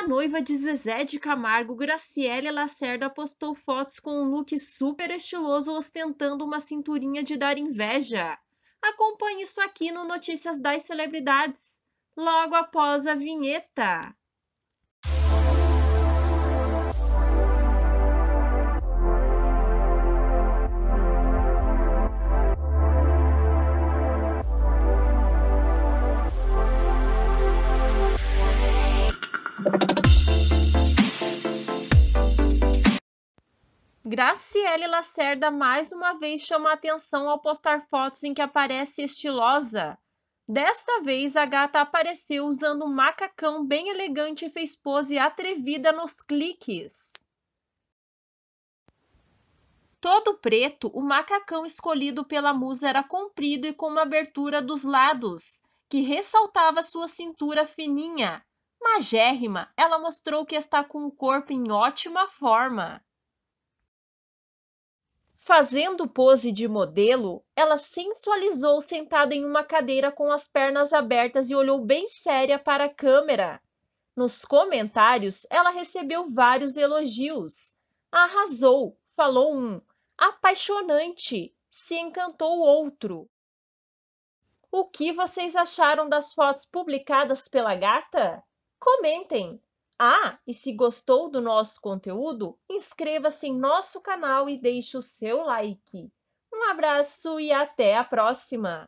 A noiva de Zezé de Camargo, Graciele Lacerda, postou fotos com um look super estiloso ostentando uma cinturinha de dar inveja. Acompanhe isso aqui no Notícias das Celebridades, logo após a vinheta. Graciele Lacerda mais uma vez chama atenção ao postar fotos em que aparece estilosa. Desta vez, a gata apareceu usando um macacão bem elegante e fez pose atrevida nos cliques. Todo preto, o macacão escolhido pela musa era comprido e com uma abertura dos lados, que ressaltava sua cintura fininha. Magérrima, ela mostrou que está com o corpo em ótima forma. Fazendo pose de modelo, ela sensualizou sentada em uma cadeira com as pernas abertas e olhou bem séria para a câmera. Nos comentários, ela recebeu vários elogios. Arrasou, falou um. Apaixonante, se encantou outro. O que vocês acharam das fotos publicadas pela gata? Comentem! Ah, e se gostou do nosso conteúdo, inscreva-se em nosso canal e deixe o seu like. Um abraço e até a próxima!